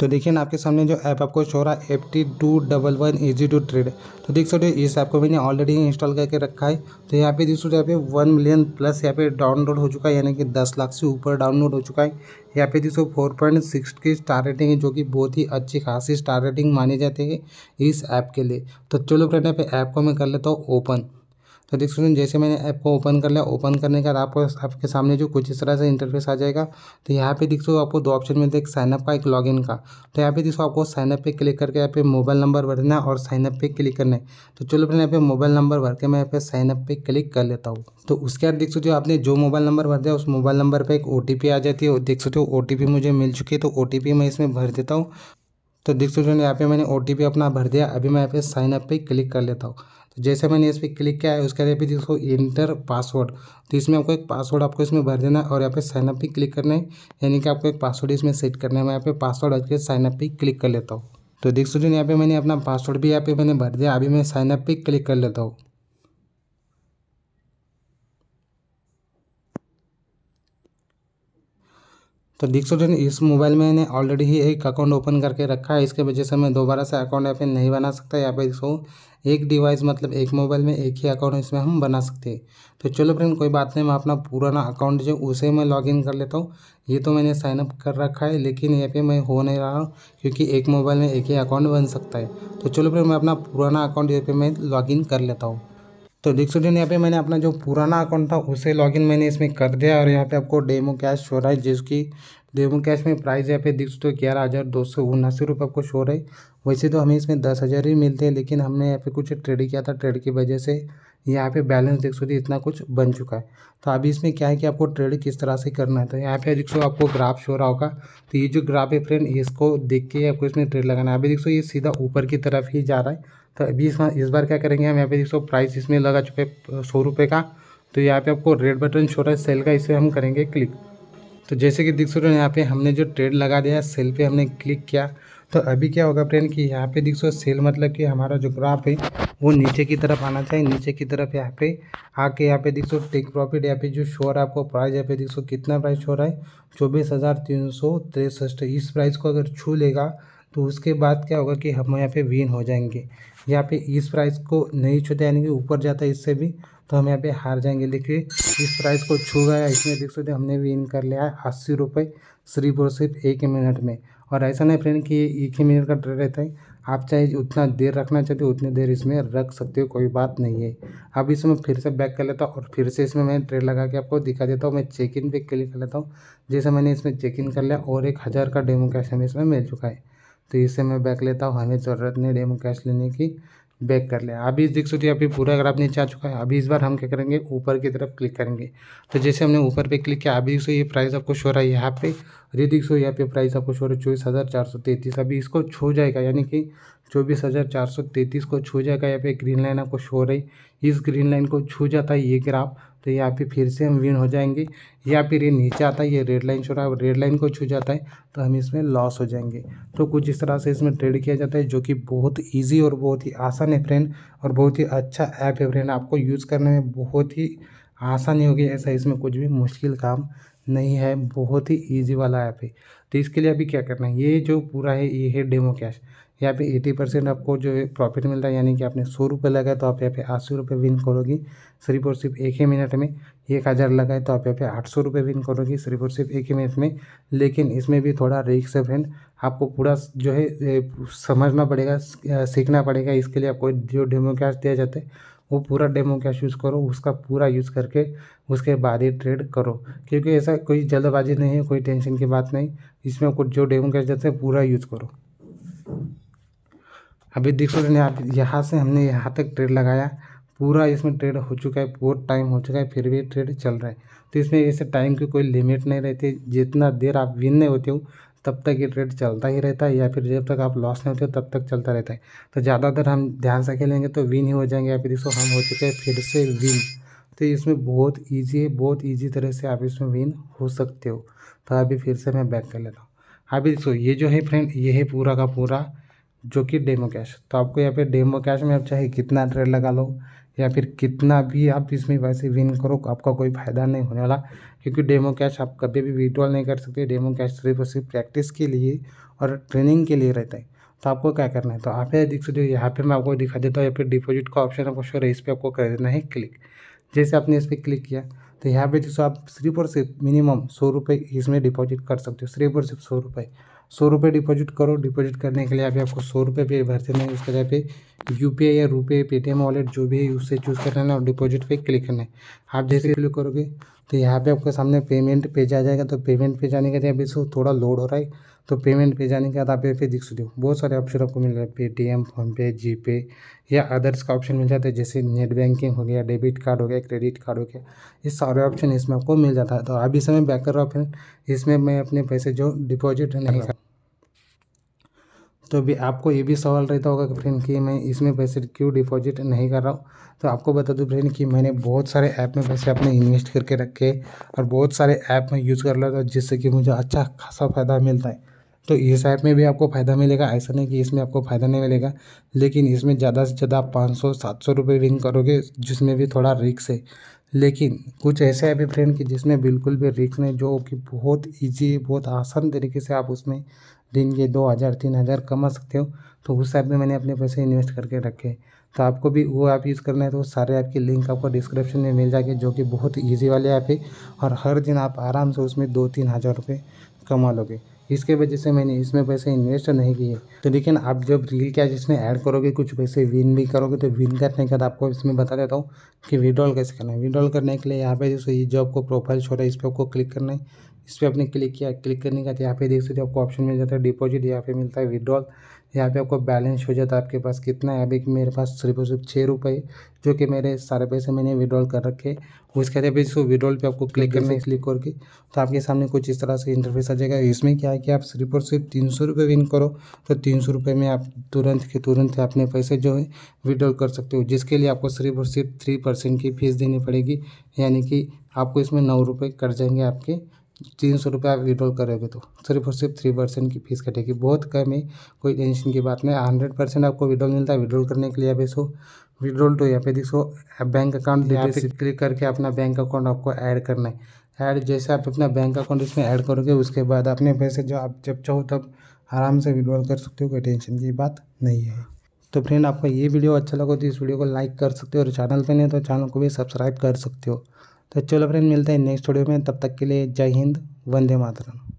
तो देखिए ना आपके सामने जो ऐप आपको शो रहा है F T two double one easy to trade तो देख सकते हो इस ऐप को मैंने ऑलरेडी इंस्टॉल करके रखा है तो यहाँ पे देख सकते हो यहाँ पे वन मिलियन प्लस यहाँ पे डाउनलोड हो चुका है यानी कि दस लाख से ऊपर डाउनलोड हो चुका है यहाँ पे देख सौ फोर पॉइंट सिक्स की स्टार रेटिंग है जो कि बहुत ही अच्छी खासी स्टार रेटिंग मानी जाती है इस ऐप के लिए तो चलो फ्रेंड यहाँ पे ऐप को मैं कर लेता हूँ ओपन तो देख सकते हैं जैसे मैंने ऐप को ओपन कर लिया ओपन करने के बाद आपको आपके सामने जो कुछ इस तरह से इंटरफेस आ जाएगा तो यहाँ पे देख सो आपको दो ऑप्शन मिलते हैं एक साइनअप का एक लॉगिन का तो यहाँ पे देख आपको साइनअप पे क्लिक करके यहाँ पे मोबाइल नंबर भरना है और साइनअप पे क्लिक करना है तो चलो फिर यहाँ पे मोबाइल नंबर भर के मैं यहाँ पे साइनअप पे क्लिक कर लेता हूँ तो उसके बाद देख सकते हो आपने जो मोबाइल नंबर भर दिया उस मोबाइल नंबर पर एक ओ आ जाती है देख सकते हो ओ मुझे मिल चुकी है तो ओ मैं इसमें भर देता हूँ तो देख सकते हो यहाँ पे मैंने ओ अपना भर दिया अभी मैं यहाँ पे साइन अप पे क्लिक कर लेता हूँ तो जैसे मैंने इस पर क्लिक किया है उसके बाद इसको इंटर पासवर्ड तो इसमें आपको एक पासवर्ड आपको इसमें भर देना है और यहाँ पे साइनअप भी पे क्लिक करना है यानी कि आपको एक पासवर्ड इसमें सेट करना है मैं यहाँ पे पासवर्ड रख के साइनअप भी क्लिक कर लेता हूँ तो देख सकते हो यहाँ पे मैंने अपना पासवर्ड भी यहाँ पे मैंने भर दिया अभी मैं साइनअप भी क्लिक कर लेता हूँ तो देख स्टूडेंट इस मोबाइल में मैंने ऑलरेडी ही एक अकाउंट ओपन करके रखा है इसके वजह से मैं दोबारा से अकाउंट या फिर नहीं बना सकता यहाँ फिर इसको एक डिवाइस मतलब एक मोबाइल में एक ही अकाउंट इसमें हम बना सकते हैं तो चलो फ्रेंड कोई बात नहीं मैं अपना पुराना अकाउंट जो उसे मैं लॉगिन कर लेता हूँ ये तो मैंने साइनअप कर रखा है लेकिन यहाँ पे मैं हो नहीं रहा हूँ क्योंकि एक मोबाइल में एक ही अकाउंट बन सकता है तो चलो फ्रेंड मैं अपना पुराना अकाउंट यहाँ पे मैं लॉगिन कर लेता हूँ तो देख सकते हो यहाँ पे मैंने अपना जो पुराना अकाउंट था उसे लॉगिन मैंने इसमें कर दिया और यहाँ पे आपको डेमो कैश हो रहा है जिसकी लेमो कैश में प्राइस यहाँ पे देख सकते हो ग्यारह हज़ार दो सौ उन्नासी रुपये आपको शो रहे वैसे तो हमें इसमें दस हज़ार ही मिलते हैं लेकिन हमने यहाँ पे कुछ ट्रेड किया था ट्रेड की वजह से यहाँ पे बैलेंस देख सकते इतना कुछ बन चुका है तो अभी इसमें क्या है कि आपको ट्रेड किस तरह से करना है तो यहाँ पे देख सो तो आपको ग्राफ शो रहा होगा तो ये जो ग्राफ है फ्रेंड इसको देख के आपको इसमें ट्रेड लगाना है अभी देख सो तो ये सीधा ऊपर की तरफ ही जा रहा है तो अभी इस बार इस बार क्या करेंगे हम यहाँ पे देख सो प्राइस इसमें लगा चुके सौ रुपये का तो यहाँ पे आपको रेड बटन है सेल का इसे हम करेंगे क्लिक तो जैसे कि देख सकते हो यहाँ पे हमने जो ट्रेड लगा दिया सेल पे हमने क्लिक किया तो अभी क्या होगा फ्रेंड कि यहाँ पे देख सो सेल मतलब कि हमारा जो ग्राफ है वो नीचे की तरफ आना चाहिए नीचे की तरफ यहाँ पे आके यहाँ पे देख सो टेक प्रॉफिट यहाँ पे जो शोर है आपको प्राइस यहाँ पे देख सो कितना प्राइस हो रहा है चौबीस हज़ार तीन सौ इस प्राइस को अगर छू लेगा तो उसके बाद क्या होगा कि हम यहाँ पे विन हो जाएंगे यहाँ पे इस प्राइस को नहीं छूते यानी कि ऊपर जाता है इससे भी तो हम यहाँ पे हार जाएंगे देखिए इस प्राइस को छू गया इसमें देख सकते हमने भी इन कर लिया है अस्सी रुपये सिर्फ और सिर्फ एक ही मिनट में और ऐसा नहीं फ्रेंड कि ये एक ही मिनट का ट्रेड रहता है आप चाहे उतना देर रखना चाहते हो उतनी देर इसमें रख सकते हो कोई बात नहीं है अब इसमें फिर से बैक कर लेता हूँ और फिर से इसमें मैं ट्रेड लगा के आपको दिखा देता हूँ मैं चेक इन पे क्लिक कर लेता हूँ जैसे मैंने इसमें चेक इन कर लिया और एक हज़ार का डेमो कैश हमें इसमें मिल चुका है तो इससे मैं बैक लेता हूँ हमें ज़रूरत नहीं डेमो कैश लेने की बैक कर लिया अभी देख सकते हो अभी पूरा ग्राफ नीचे आ चुका है अभी इस बार हम क्या करेंगे ऊपर की तरफ क्लिक करेंगे तो जैसे हमने ऊपर पे क्लिक किया अभी सो ये प्राइस आपको शो रहा है यहाँ पे ये देख सो यहाँ पे प्राइस आपको शो रहा है चौबीस हज़ार चार सौ तैंतीस अभी इसको छू जाएगा यानी कि चौबीस हज़ार चार सौ तैंतीस को छू जाएगा यहाँ पे ग्रीन लाइन आपको शो रही इस ग्रीन लाइन को छू जाता है ये ग्राफ तो यहाँ पे फिर से हम विन हो जाएंगे या फिर ये नीचे आता है ये रेड लाइन छोड़ा रेड लाइन को छू जाता है तो हम इसमें लॉस हो जाएंगे तो कुछ इस तरह से इसमें ट्रेड किया जाता है जो कि बहुत ईजी और बहुत ही आसान है फ्रेंड और बहुत ही अच्छा ऐप है फ्रेंड आपको यूज़ करने में बहुत ही आसानी होगी ऐसा इसमें कुछ भी मुश्किल काम नहीं है बहुत ही ईजी वाला ऐप है तो इसके लिए अभी क्या करना है ये जो पूरा है ये है डेमो कैश यहाँ पे एटी परसेंट आपको जो है प्रॉफिट मिल रहा है यानी कि आपने सौ रुपये लगाए तो आप यहाँ पे आठ सौ रुपये विन करोगे सिर्फ और सिर्फ एक ही मिनट में एक हज़ार लगाए तो आप यहाँ पे आठ सौ रुपये विन करोगे सिर्फ और सिर्फ एक ही मिनट में लेकिन इसमें भी थोड़ा रिक्स है फ्रेंड आपको पूरा जो है समझना पड़ेगा सीखना पड़ेगा इसके लिए आपको जो डेमो कैश दिया जाता है वो पूरा डेमो कैश यूज़ करो उसका पूरा यूज़ करके उसके बाद ही ट्रेड करो क्योंकि ऐसा कोई जल्दबाजी नहीं है कोई टेंशन की बात नहीं इसमें कुछ जो डेमो कैश देते हैं पूरा यूज़ करो अभी देख सकते हैं आप यहाँ से हमने यहाँ तक ट्रेड लगाया पूरा इसमें ट्रेड हो चुका है बहुत टाइम हो चुका है फिर भी ट्रेड चल रहा है तो इसमें ऐसे टाइम की कोई लिमिट नहीं रहती जितना देर आप विन नहीं होते हो तब तक ये ट्रेड चलता ही रहता है या फिर जब तक आप लॉस नहीं होते हो तब तक चलता रहता है तो ज़्यादातर हम ध्यान से खेलेंगे तो विन ही हो जाएंगे या फिर इसको हम हो चुके हैं फिर से विन तो इसमें बहुत ईजी है बहुत ईजी तरह से आप इसमें विन हो सकते हो तो अभी फिर से मैं बैक कर लेता हूँ अभी देखो ये जो है फ्रेंड ये है पूरा का पूरा जो कि डेमो कैश तो आपको यहाँ पे डेमो कैश में आप चाहे कितना ट्रेड लगा लो या फिर कितना भी आप इसमें वैसे विन करो आपका कोई फ़ायदा नहीं होने वाला क्योंकि डेमो कैश आप कभी भी विड्रॉल नहीं कर सकते डेमो कैश सिर्फ और सिर्फ प्रैक्टिस के लिए और ट्रेनिंग के लिए रहता है तो आपको क्या करना है तो आप देख सकते हो यहाँ पे मैं आपको दिखा देता हूँ यहाँ फिर डिपॉजिट का ऑप्शन आपको शोर है इस पर आपको कर देना है क्लिक जैसे आपने इस पर क्लिक किया तो यहाँ पे जैसे आप सिर्फ और सिर्फ मिनिमम सौ रुपये इसमें डिपॉजिट कर सकते हो सिर्फ और सिर्फ सौ रुपये सौ रुपये डिपॉजिट करो डिपॉजिट करने के लिए आप आपको सौ रुपये पे भरते नहीं उसके यहाँ पे यू पी आई या रूपे पेटीएम वॉलेट जो भी है उससे चूज़ करना है और डिपॉजिट पे क्लिक करना है आप जैसे क्लिक करोगे तो यहाँ पे आपके सामने पेमेंट पेज आ जाएगा तो पेमेंट पेज आने के लिए अभी इसको थोड़ा लोड हो रहा है तो पेमेंट पे जाने के बाद आप पे दिख सकते हो बहुत सारे ऑप्शन आपको मिल रहे हैं पेटीएम फ़ोनपे जी पे या अदर्स का ऑप्शन मिल जाता है जैसे नेट बैंकिंग हो गया डेबिट कार्ड हो गया क्रेडिट कार्ड हो गया ये सारे ऑप्शन इसमें आपको मिल जाता है तो अभी समय बैक कर रहा हूँ इसमें मैं अपने पैसे जो डिपॉजिट नहीं कर तो भी आपको ये भी सवाल रहता होगा कि फ्रेंड कि मैं इसमें पैसे क्यों डिपॉजिट नहीं कर रहा हूँ तो आपको बता दूँ फ्रेंड कि मैंने बहुत सारे ऐप में पैसे अपने इन्वेस्ट करके रखे और बहुत सारे ऐप में यूज़ कर लेता हूँ जिससे कि मुझे अच्छा खासा फ़ायदा मिलता है तो इस ऐप में भी आपको फ़ायदा मिलेगा ऐसा नहीं कि इसमें आपको फ़ायदा नहीं मिलेगा लेकिन इसमें ज़्यादा से ज़्यादा आप पाँच सौ सात सौ रुपये विन करोगे जिसमें भी थोड़ा रिक्स है लेकिन कुछ ऐसे ऐप है फ्रेंड कि जिसमें बिल्कुल भी रिक्स नहीं जो कि बहुत ईजी बहुत आसान तरीके से आप उसमें दिन के दो हज़ार तीन हज़ार कमा सकते हो तो उस ऐप में मैंने अपने पैसे इन्वेस्ट करके रखे तो आपको भी वो ऐप यूज़ करना है तो सारे ऐप की लिंक आपको डिस्क्रिप्शन में मिल जाएगी जो कि बहुत ईजी वाले ऐप है और हर दिन आप आराम से उसमें दो तीन हज़ार रुपये कमा लोगे इसके वजह से मैंने इसमें पैसे इन्वेस्ट नहीं किए तो लेकिन आप जब रील कैश इसमें ऐड करोगे कुछ पैसे विन भी करोगे तो विन करने के बाद आपको इसमें बता देता हूँ कि विड्रॉल कैसे करना है विड्रॉल करने के लिए यहाँ पे जैसे ये जो आपको प्रोफाइल छोड़ा है इस पर आपको क्लिक करना है इस पर आपने क्लिक किया क्लिक करने का यहाँ पे देख सकते हो आपको ऑप्शन मिल जाता है डिपॉजिट यहाँ पे मिलता है विड्रॉल यहाँ पे आपको बैलेंस हो जाता है आपके पास कितना है अभी मेरे पास सिर्फ और सिर्फ छः रुपये जो कि मेरे सारे पैसे मैंने विड्रॉल कर रखे उसके बाद अभी इसको विड्रॉल पे आपको क्लिक करना है क्लिक करके तो आपके सामने कुछ इस तरह से इंटरफेस आ जाएगा इसमें क्या है कि आप सिर्फ और सिर्फ तीन सौ रुपये विन करो तो तीन सौ रुपये में आप तुरंत के तुरंत अपने पैसे जो है विड्रॉल कर सकते हो जिसके लिए आपको सिर्फ और सिर्फ थ्री परसेंट की फीस देनी पड़ेगी यानी कि आपको इसमें नौ रुपये कट जाएंगे आपके तीन सौ रुपये आप विड्रॉल करोगे तो सिर्फ और सिर्फ थ्री परसेंट की फीस कटेगी बहुत कम है कोई टेंशन की बात नहीं हंड्रेड परसेंट आपको विड्रॉल मिलता है विड्रॉल करने के लिए आप इसको विड्रॉल टू तो यहाँ पे देखो बैंक अकाउंट यहाँ पे क्लिक करके अपना बैंक अकाउंट आपको ऐड करना है ऐड जैसे आप अपना बैंक अकाउंट इसमें ऐड करोगे उसके बाद अपने पैसे जो आप जब चाहो तब आराम से विड्रॉल कर सकते हो कोई टेंशन की बात नहीं है तो फ्रेंड आपको ये वीडियो अच्छा लगा तो इस वीडियो को लाइक कर सकते हो और चैनल पर नहीं तो चैनल को भी सब्सक्राइब कर सकते हो तो चलो फ्रेंड मिलते हैं नेक्स्ट वीडियो में तब तक के लिए जय हिंद वंदे मातरम